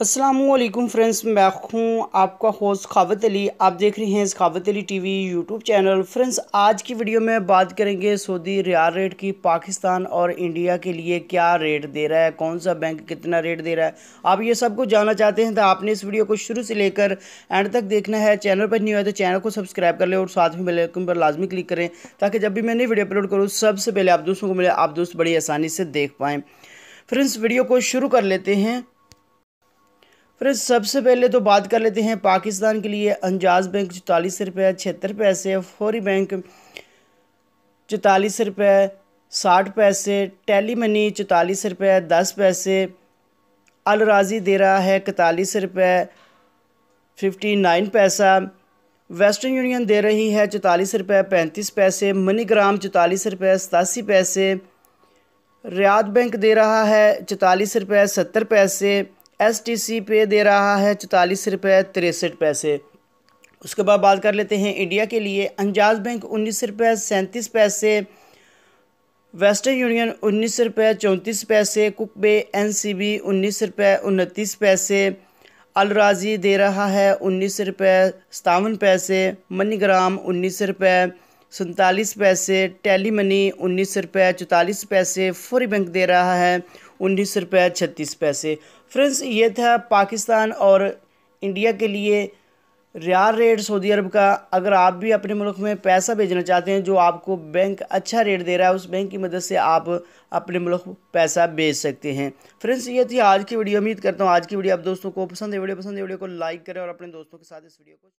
Aslam friends मैं हूँ आपका होस्ट खावत अली आप देख रहे हैं Khawat Ali V YouTube channel friends आज की वीडियो में बात करेंगे सऊदी रियाल रेट की पाकिस्तान और इंडिया के लिए क्या रेट दे रहा है कौन सा बैंक कितना रेट दे रहा है आप ये सब कुछ जानना चाहते हैं तो आपने इस वीडियो को शुरू से लेकर एंड तक देखना है चैनल पर नहीं है तो चैनल को सब्सक्राइब कर लें और साथ में बेलाइकन पर लाजमी क्लिक करें ताकि जब भी मैं नई वीडियो अपलोड करूँ सबसे पहले आप दोस्तों को मिले आप दोस्त बड़ी आसानी से देख पाएँ फ्रेंड्स वीडियो को शुरू कर लेते हैं फिर सबसे पहले तो बात कर लेते हैं पाकिस्तान के लिए अंजाज बैंक चौतालीस रुपये छिहत्तर पैसे फौरी बैंक चौतालीस रुपये साठ पैसे टेली मनी चौतालीस रुपये दस पैसे अलराजी दे रहा है इकतालीस रुपये फिफ्टी नाइन पैसा वेस्टर्न यूनियन दे रही है चौतालीस रुपये पैंतीस पैसे मनीग्राम चौतालीस रुपये सतासी पैसे रियाद बैंक दे रहा है चौतालीस रुपये सत्तर पैसे एसटीसी पे दे रहा है चौतालीस रुपये तिरसठ पैसे उसके बाद बात कर लेते हैं इंडिया के लिए अंजाज बैंक उन्नीस रुपये सैंतीस पैसे वेस्टर्न यूनियन उन्नीस रुपये चौंतीस पैसे कुकबे एन सी बी उन्नीस रुपये उनतीस पैसे अलराजी दे रहा है उन्नीस रुपये सतावन पैसे मनीग्राम उन्नीस रुपये सैंतालीस पैसे टेली मनी उन्नीस रुपये चौतालीस पैसे फोरी बैंक दे रहा है उन्नीस रुपये छत्तीस पैसे फ्रेंड्स ये था पाकिस्तान और इंडिया के लिए रियाल रेट सऊदी अरब का अगर आप भी अपने मुल्क में पैसा भेजना चाहते हैं जो आपको बैंक अच्छा रेट दे रहा है उस बैंक की मदद से आप अपने मुल्क पैसा भेज सकते हैं फ्रेंड्स ये थी आज की वीडियो उम्मीद करता हूँ आज की वीडियो आप दोस्तों को पसंद है वीडियो पसंद है वीडियो को लाइक करें और अपने दोस्तों के साथ इस वीडियो को